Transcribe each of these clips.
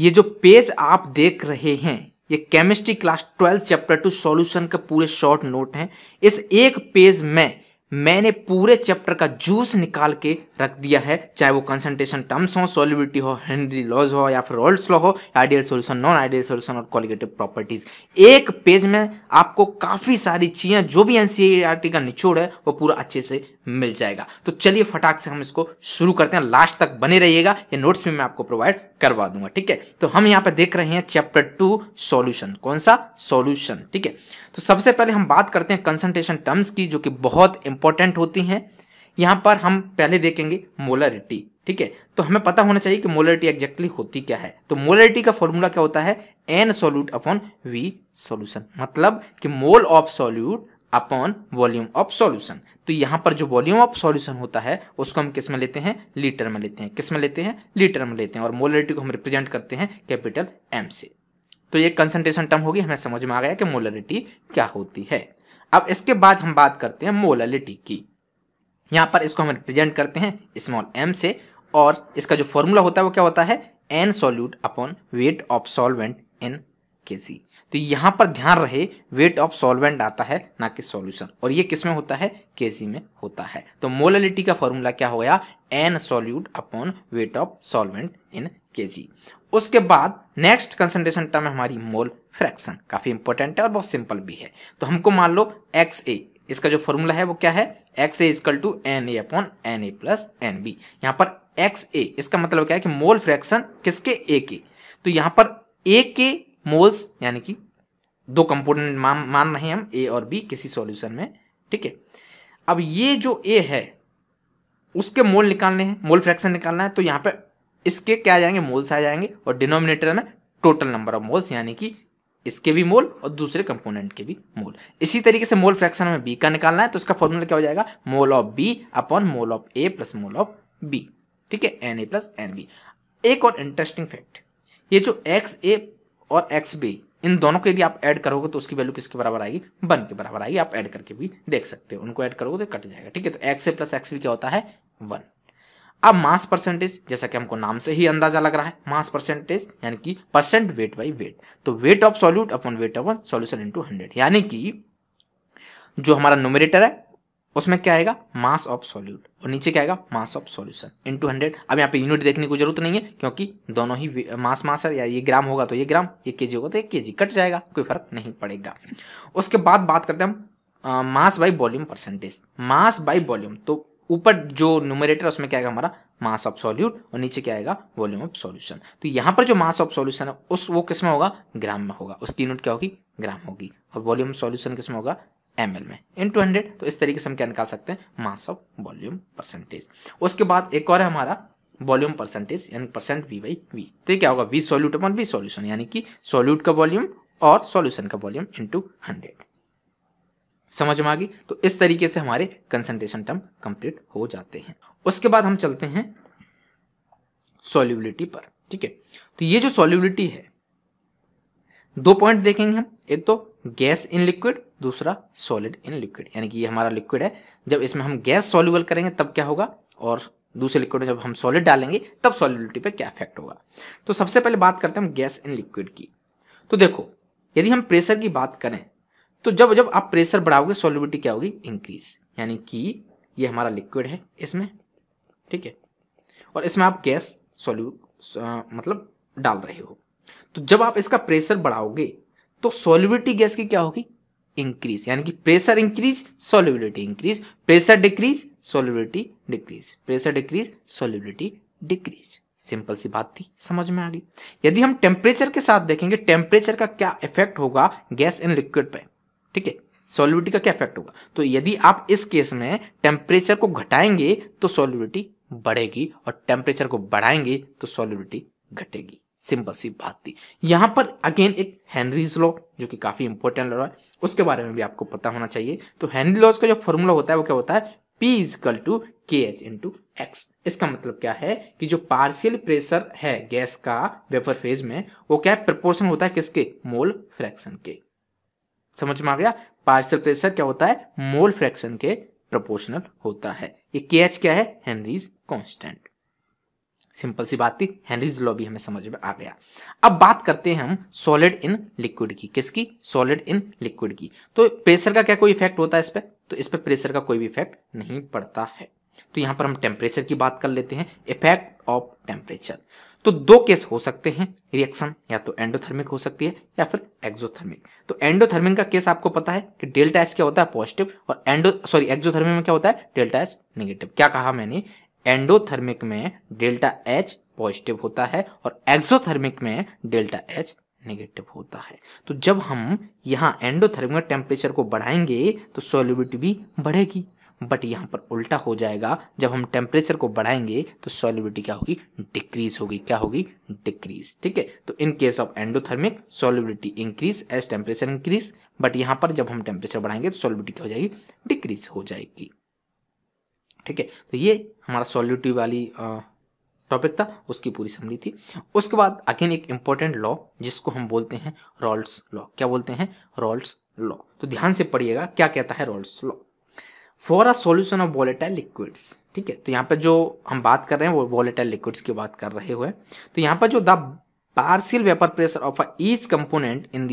ये जो पेज आप देख रहे हैं ये chemistry class twelfth chapter two solution का पूरे शॉर्ट नोट हैं इस एक पेज में मैंने पूरे चैप्टर का जूस निकाल के रख दिया है चाहे वो कंसंट्रेशन टर्म्स हो सोलिबिटी हो हेनरी लॉज हो या फिर रोल्स लॉ हो ideal solution non ideal solution और कॉलिगेटिव प्रॉपर्टीज एक पेज में आपको काफ़ी सारी चीज़ें जो भी एन e का निचोड़ है वो पूरा अच्छे से मिल जाएगा तो चलिए फटाक से हम इसको शुरू करते हैं लास्ट तक बने रहिएगा ये नोट्स भी मैं आपको प्रोवाइड करवा दूंगा ठीक है तो हम यहाँ पर देख रहे हैं चैप्टर टू सॉल्यूशन कौन सा सॉल्यूशन ठीक है तो सबसे पहले हम बात करते हैं कंसंट्रेशन टर्म्स की जो कि बहुत इंपॉर्टेंट होती हैं यहाँ पर हम पहले देखेंगे मोलरिटी ठीक है तो हमें पता होना चाहिए कि मोलरिटी एग्जैक्टली होती क्या है तो मोलरिटी का फॉर्मूला क्या होता है n solute upon V solution मतलब कि mole of solute upon volume of solution तो यहाँ पर जो वॉल्यूम ऑफ सॉल्यूशन होता है उसको हम किस में लेते हैं लीटर में लेते हैं किस में लेते हैं लीटर में लेते हैं और मोलरिटी को हम रिप्रेजेंट करते हैं कैपिटल एम से तो ये कंसंट्रेशन टर्म होगी हमें समझ में आ गया कि मोलरिटी क्या होती है अब इसके बाद हम बात करते हैं मोलरिटी की यहाँ पर इसको हम रिप्रेजेंट करते हैं स्मॉल एम से और इसका जो फॉर्मूला होता है वो क्या होता है n solute upon weight of solvent in K C तो यहाँ पर ध्यान रहे वेट ऑफ सॉल्वेंट आता है ना कि सॉल्यूशन और ये किस में होता है के सी में होता है तो मोलिटी का फॉर्मूला क्या हो गया n solute upon weight of solvent in K G उसके बाद नेक्स्ट कंसेंट्रेशन टर्म हमारी मोल फ्रैक्शन काफ़ी इंपॉर्टेंट है और बहुत सिंपल भी है तो हमको मान लो एक्स ए इसका जो फॉर्मूला है वो क्या है X A to n A upon n A plus n B यहाँ पर एक्स ए इसका मतलब क्या है कि मोल फ्रैक्शन किसके ए के तो यहाँ पर ए के मोल्स यानी कि दो कंपोनेंट मान मान रहे हैं हम ए और बी किसी सॉल्यूशन में ठीक है अब ये जो ए है उसके मोल निकालने हैं मोल फ्रैक्शन निकालना है तो यहाँ पर इसके क्या आ जाएंगे मोल्स आ जाएंगे और डिनोमिनेटर में टोटल नंबर ऑफ मोल्स यानी कि इसके भी मोल और दूसरे कंपोनेंट के भी मोल इसी तरीके से मोल फ्रैक्शन हमें बी का निकालना है तो इसका फॉर्मूला क्या हो जाएगा mole of B upon mole of A plus mole of B ठीक है n A plus n B एक और इंटरेस्टिंग फैक्ट ये जो एक्स ए और एक्स बी इन दोनों को यदि आप ऐड करोगे तो उसकी वैल्यू किसके बराबर आएगी वन के बराबर आएगी आप ऐड करके भी देख सकते हो उनको ऐड करोगे तो कट जाएगा ठीक है तो X A plus X B क्या होता है वन अब मास परसेंटेज जैसा कि हमको नाम से ही अंदाजा लग रहा है मास परसेंटेज यानी कि परसेंट वेट बाई वेट तो weight of solute upon weight of solution into hundred यानी कि जो हमारा नोमिनेटर है उसमें क्या आएगा मास ऑफ सॉल्यूट और नीचे क्या आएगा mass of solution into hundred अब यहाँ पे यूनिट देखने की जरूरत नहीं है क्योंकि दोनों ही मास मास है या ये ग्राम होगा तो ये ग्राम ये केजी होगा तो ये केजी कट जाएगा कोई फर्क नहीं पड़ेगा उसके बाद बात करते हैं हम mass by volume percentage mass by volume तो ऊपर जो न्यूमरेटर उसमें क्या आएगा हमारा मास ऑफ सॉल्यूट और नीचे क्या आएगा वॉल्यूम ऑफ सॉल्यूशन तो यहाँ पर जो मास ऑफ सॉल्यूशन है उस वो किसमें होगा ग्राम में होगा उसकी यूनिट क्या होगी ग्राम होगी और वॉल्यूम सॉल्यूशन किसमें होगा एम में इन टू हंड्रेड तो इस तरीके से हम क्या निकाल सकते हैं मास ऑफ वॉल्यूम परसेंटेज उसके बाद एक और है हमारा वॉल्यूम परसेंटेज यानी परसेंट वी बाई वी तो क्या होगा V solute upon V solution यानी कि सॉल्यूट का वॉल्यूम और सॉल्यूशन का वॉल्यूम इंटू हंड्रेड समझ में आ गई तो इस तरीके से हमारे कंसंट्रेशन टर्म कंप्लीट हो जाते हैं उसके बाद हम चलते हैं सॉल्युबिलिटी पर ठीक है तो ये जो सॉल्युबिलिटी है दो पॉइंट देखेंगे हम एक तो गैस इन लिक्विड दूसरा सॉलिड इन लिक्विड यानी कि ये हमारा लिक्विड है जब इसमें हम गैस सॉल्यूबल करेंगे तब क्या होगा और दूसरे लिक्विड में जब हम सॉलिड डालेंगे तब सॉलिबिलिटी पर क्या इफेक्ट होगा तो सबसे पहले बात करते हैं हम गैस इन लिक्विड की तो देखो यदि हम प्रेशर की बात करें तो जब जब आप प्रेशर बढ़ाओगे सॉलिबिलिटी क्या होगी इंक्रीज यानी कि ये हमारा लिक्विड है इसमें ठीक है और इसमें आप गैस सॉल्यू मतलब डाल रहे हो तो जब आप इसका प्रेशर बढ़ाओगे तो सॉल्युबिलिटी गैस की क्या होगी इंक्रीज यानी कि pressure increase solubility increase pressure decrease solubility decrease pressure decrease solubility decrease simple सी बात थी समझ में आ गई यदि हम टेम्परेचर के साथ देखेंगे टेम्परेचर का क्या इफेक्ट होगा गैस इन लिक्विड पर ठीक है सॉल्युबिलिटी का क्या इफेक्ट होगा तो यदि आप इस केस में टेम्परेचर को घटाएंगे तो सॉल्युबिलिटी बढ़ेगी और टेम्परेचर को बढ़ाएंगे तो सॉल्युबिलिटी घटेगी सिंपल सी बात थी यहां पर अगेन एक हेनरीज लॉ जो कि काफी इंपॉर्टेंट लॉ है उसके बारे में भी आपको पता होना चाहिए तो हेनरी लॉज का जो फॉर्मूला होता है वो क्या होता है P is equal to K H into X इसका मतलब क्या है कि जो पार्शियल प्रेशर है गैस का वेपर फेज में वो क्या प्रपोर्शन होता है किसके मोल फ्रैक्शन के समझ में आ गया पार्सल प्रेशर क्या होता है मोल फ्रैक्शन के प्रोपोर्शनल होता है ये के एच क्या है हेनरीज कॉन्स्टेंट सिंपल सी बात थी हेनरीज लॉ भी हमें समझ में आ गया अब बात करते हैं हम सॉलिड इन लिक्विड की किसकी सॉलिड इन लिक्विड की तो प्रेशर का क्या कोई इफेक्ट होता है इस पर तो इस पर प्रेशर का कोई भी इफेक्ट नहीं पड़ता है तो यहां पर हम टेम्परेचर की बात कर लेते हैं इफेक्ट ऑफ टेम्परेचर तो दो केस हो सकते हैं रिएक्शन या तो एंडोथर्मिक हो सकती है या फिर एक्सोथर्मिक तो एंडोथर्मिक का केस आपको पता है कि डेल्टा एस क्या होता है पॉजिटिव और एंडो सॉरी एक्सोथर्मिक में क्या होता है डेल्टा एस नेगेटिव क्या कहा मैंने एंडोथर्मिक में डेल्टा एच पॉजिटिव होता है और एक्सोथर्मिक में डेल्टा एच नेगेटिव होता है तो जब हम यहाँ एंडोथर्मिक टेम्परेचर को बढ़ाएंगे तो सोलिबिलिटी भी बढ़ेगी बट यहाँ पर उल्टा हो जाएगा जब हम टेम्परेचर को बढ़ाएंगे तो सॉलिबिलिटी क्या होगी डिक्रीज होगी क्या होगी डिक्रीज ठीक है तो in case of endothermic solubility increase as temperature increase but यहाँ पर जब हम टेम्परेचर बढ़ाएंगे तो सॉलिबिलिटी क्या हो जाएगी डिक्रीज हो जाएगी ठीक है तो ये हमारा सॉलिबिलिटी वाली आ, टॉपिक था उसकी पूरी समरी थी उसके बाद अगेन एक इंपॉर्टेंट लॉ जिसको हम बोलते हैं रॉल्स लॉ क्या बोलते हैं रॉल्स लॉ तो ध्यान से पढ़िएगा क्या कहता है Raoult's law for a solution of volatile liquids ठीक है तो यहाँ पर जो हम बात कर रहे हैं वो वॉलेटाइल लिक्विड्स की बात कर रहे हुए तो यहाँ पर जो the partial vapour pressure of each component in the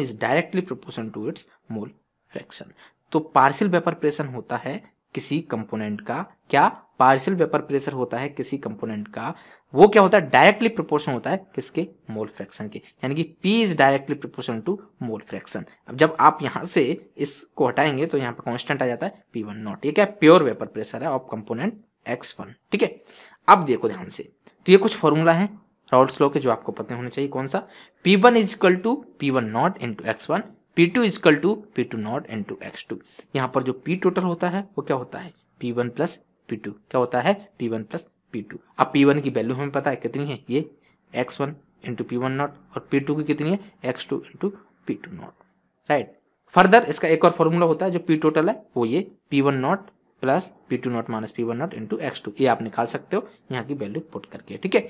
is directly proportion to its mole fraction तो पार्सियल वेपर प्रेशर होता है किसी कंपोनेंट का क्या पार्शियल वेपर प्रेशर होता है किसी कंपोनेंट का वो क्या होता है डायरेक्टली प्रोपोर्शन होता है किसके मोल फ्रैक्शन के यानी कि P is directly proportion to mole fraction अब जब आप यहां से इसको हटाएंगे तो यहाँ पर कॉन्स्टेंट आ जाता है पी वन नॉट ये क्या है प्योर वेपर प्रेशर है ऑफ कंपोनेंट एक्स वन ठीक है अब देखो ध्यान से तो ये कुछ फॉर्मूला है राउल्ट लॉ के जो आपको पते होने चाहिए कौन सा P one is equal to P one not into X one P two is equal to P two not into X two यहाँ पर जो पी टोटल होता है वो क्या होता है P one plus P two क्या होता है P one plus P two अब पी वन की वैल्यू हमें पता है कितनी है ये X one into P one not और पी टू की कितनी है X two into P two not right further इसका एक और फॉर्मूला होता है जो पी टोटल है वो ये P one not plus P two not minus P one not into X two ये आप निकाल सकते हो यहाँ की वैल्यू पुट करके ठीक है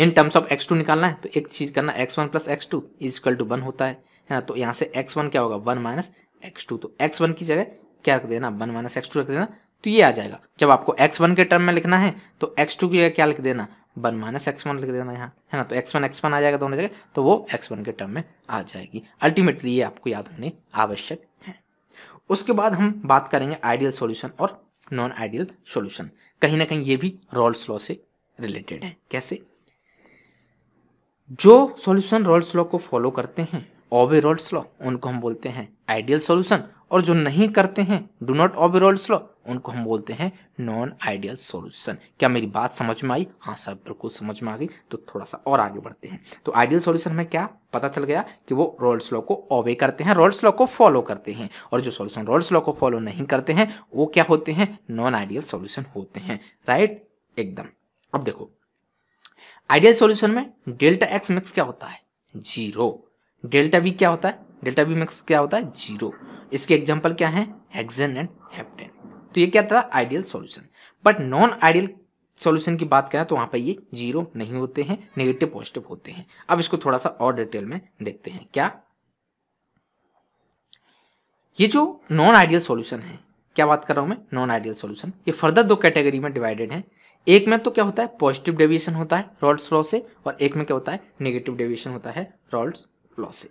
in terms of x two निकालना है तो एक चीज करना x one plus x two is equal to one होता है है ना तो यहाँ से एक्स वन क्या होगा वन माइनस एक्स टू तो एक्स वन की जगह क्या रख देना वन माइनस एक्स टू रख देना तो ये आ जाएगा जब आपको एक्स वन के टर्म में लिखना है तो एक्स टू की जगह क्या लिख देना वन माइनस एक्स वन लिख देना यहाँ है ना तो एक्स वन एक्स वन आ जाएगा दोनों जगह तो वो एक्स वन के टर्म में आ जाएगी अल्टीमेटली ये आपको याद होने आवश्यक है उसके बाद हम बात करेंगे आइडियल सोल्यूशन और नॉन आइडियल सोल्यूशन कहीं ना कहीं ये भी रोल्स लॉ से रिलेटेड है कैसे जो सोल्यूशन रोल्स लॉ को फॉलो करते हैं ओबे रोल्स लॉ उनको हम बोलते हैं आइडियल सोल्यूशन और जो नहीं करते हैं do not obey Raoult's law उनको हम बोलते हैं नॉन आइडियल सॉल्यूशन क्या मेरी बात समझ में आई हाँ सर बिल्कुल समझ में आ गई तो थोड़ा सा और आगे बढ़ते हैं तो आइडियल सॉल्यूशन में क्या पता चल गया कि वो रोल्स लॉ को ओवे करते हैं रोल्स लॉ को फॉलो करते हैं और जो सॉल्यूशन रोल्स लॉ को फॉलो नहीं करते हैं वो क्या होते हैं नॉन आइडियल सोल्यूशन होते हैं राइट एकदम अब देखो आइडियल सोल्यूशन में डेल्टा एक्स मिक्स क्या होता है जीरो डेल्टा बी क्या होता है डेल्टा बी मिक्स क्या होता है जीरो इसके एग्जाम्पल क्या है हेक्सेन एंड तो ये क्या था ideal solution but non ideal solution की बात करें तो वहां पर ये जीरो नहीं होते हैं नेगेटिव पॉजिटिव होते हैं अब इसको थोड़ा सा और डिटेल में देखते हैं क्या ये जो नॉन आइडियल सॉल्यूशन है क्या बात कर रहा हूं मैं नॉन आइडियल सॉल्यूशन ये फर्दर दो कैटेगरी में डिवाइडेड है एक में तो क्या होता है पॉजिटिव डेविएशन होता है रॉल्स लॉ से और एक में क्या होता है नेगेटिव डेविएशन होता है रॉल्स लॉ से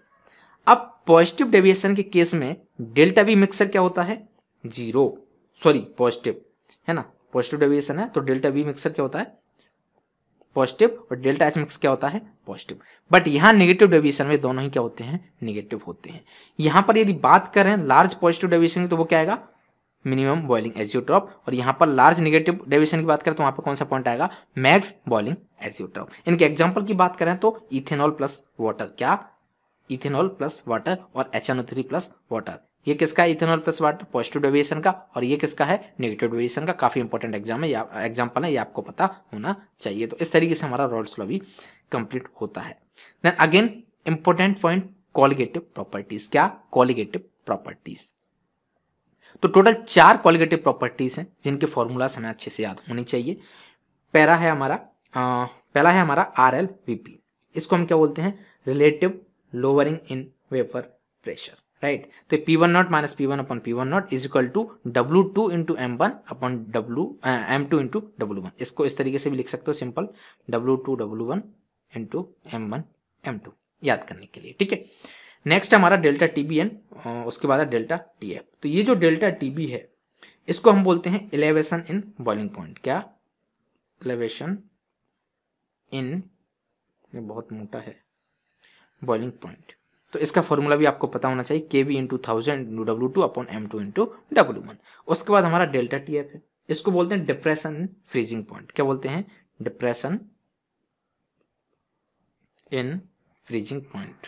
अब पॉजिटिव डेविएशन के केस में डेल्टा भी मिक्सर क्या होता है जीरो सॉरी पॉजिटिव है ना पॉजिटिव डेविएशन है तो डेल्टा वी मिक्सर क्या होता है पॉजिटिव और डेल्टा एच मिक्स क्या होता है पॉजिटिव बट यहाँ नेगेटिव डेविएशन में दोनों ही क्या होते हैं नेगेटिव होते हैं यहाँ पर यदि बात करें लार्ज पॉजिटिव डेविएशन की तो वो क्या आएगा मिनिमम बॉइलिंग एजियोट्रॉप और यहाँ पर लार्ज नेगेटिव डेविएशन की बात करें तो वहाँ पर कौन सा पॉइंट आएगा मैक्स बॉइलिंग एजियोट्रॉप इनके एग्जाम्पल की बात करें तो इथेनॉल प्लस वाटर क्या इथेनॉल प्लस वाटर और एच प्लस वाटर ये किसका है ethanol plus water positive deviation का और ये किसका है नेगेटिव डेविएशन का काफ़ी इंपॉर्टेंट एग्जाम है एग्जाम्पल है ये आपको पता होना चाहिए तो इस तरीके से हमारा रॉड्स लॉ भी कंप्लीट होता है then again important point colligative properties क्या कॉलिगेटिव प्रॉपर्टीज तो टोटल चार कॉलिगेटिव प्रॉपर्टीज हैं जिनके फॉर्मूलाज हमें अच्छे से याद होने चाहिए पहला है हमारा आ, पहला है हमारा आर एल इसको हम क्या बोलते हैं relative lowering in vapour pressure right तो P one not minus P one upon P one not is equal to W two into M one upon W M two into W one इसको इस तरीके से भी लिख सकते हो simple W two W one into M one M two याद करने के लिए ठीक है नेक्स्ट हमारा डेल्टा टी बी एन उसके बाद डेल्टा टी एफ तो ये जो डेल्टा टी बी है इसको हम बोलते हैं इलेवेशन इन बॉइलिंग पॉइंट क्या इलेवेशन इन ये बहुत मोटा है बॉइलिंग पॉइंट तो इसका फॉर्मूला भी आपको पता होना चाहिए K V into thousand into W two upon M two into W one उसके बाद हमारा डेल्टा टी एफ है इसको बोलते हैं डिप्रेशन फ्रीजिंग पॉइंट क्या बोलते हैं डिप्रेशन इन फ्रीजिंग पॉइंट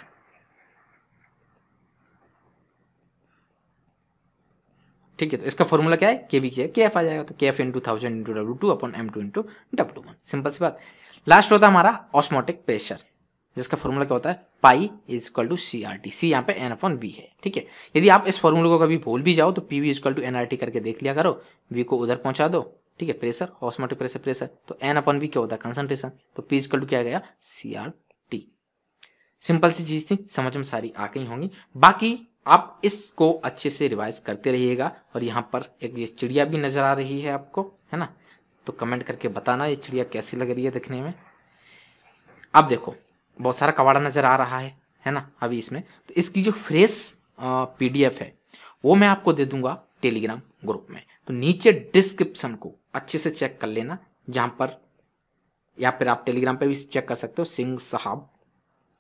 ठीक है तो इसका फॉर्मूला क्या है के वी के के एफ आ जाएगा तो K F into thousand into W two upon M two into W one simple सी बात लास्ट होता है हमारा ऑस्मोटिक प्रेशर जिसका फॉर्मूला क्या होता है pi is equal to C R T C यहाँ पे एन अपॉन बी है ठीक है यदि आप इस फॉर्मूले को कभी भूल भी जाओ तो P V is equal to n R T करके देख लिया करो वी को उधर पहुंचा दो ठीक है प्रेशर ऑस्मोटिक प्रेशर प्रेशर तो एन अपॉन बी क्या होता है कंसनट्रेशन तो पी इजक्वल टू क्या गया सी आर टी सिंपल सी चीज थी समझ में सारी आ गई होंगी बाकी आप इसको अच्छे से रिवाइज करते रहिएगा और यहाँ पर एक ये चिड़िया भी नजर आ रही है आपको है ना तो कमेंट करके बताना ये चिड़िया कैसी लग रही है देखने में अब देखो बहुत सारा कबाड़ा नज़र आ रहा है है ना अभी इसमें तो इसकी जो फ्रेश पीडीएफ है वो मैं आपको दे दूंगा टेलीग्राम ग्रुप में तो नीचे डिस्क्रिप्शन को अच्छे से चेक कर लेना जहाँ पर या फिर आप टेलीग्राम पे भी चेक कर सकते हो सिंह साहब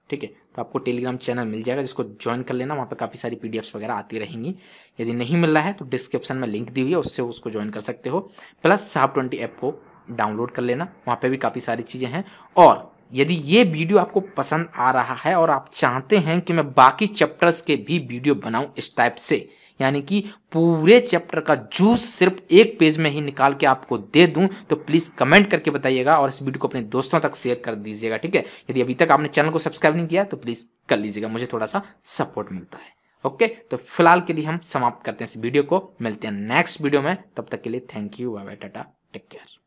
ठीक है तो आपको टेलीग्राम चैनल मिल जाएगा जिसको ज्वाइन कर लेना वहाँ पर काफ़ी सारी पीडीएफ्स वगैरह आती रहेंगी यदि नहीं मिल रहा है तो डिस्क्रिप्शन में लिंक दी हुई है उससे उसको ज्वाइन कर सकते हो प्लस साहब ट्वेंटी ऐप को डाउनलोड कर लेना वहाँ पे भी काफ़ी सारी चीज़ें हैं और यदि ये वीडियो आपको पसंद आ रहा है और आप चाहते हैं कि मैं बाकी चैप्टर्स के भी वीडियो बनाऊं इस टाइप से यानी कि पूरे चैप्टर का जूस सिर्फ एक पेज में ही निकाल के आपको दे दूं तो प्लीज़ कमेंट करके बताइएगा और इस वीडियो को अपने दोस्तों तक शेयर कर दीजिएगा ठीक है यदि अभी तक आपने चैनल को सब्सक्राइब नहीं किया तो प्लीज़ कर लीजिएगा मुझे थोड़ा सा सपोर्ट मिलता है ओके तो फिलहाल के लिए हम समाप्त करते हैं इस वीडियो को मिलते हैं नेक्स्ट वीडियो में तब तक के लिए thank you bye tata take care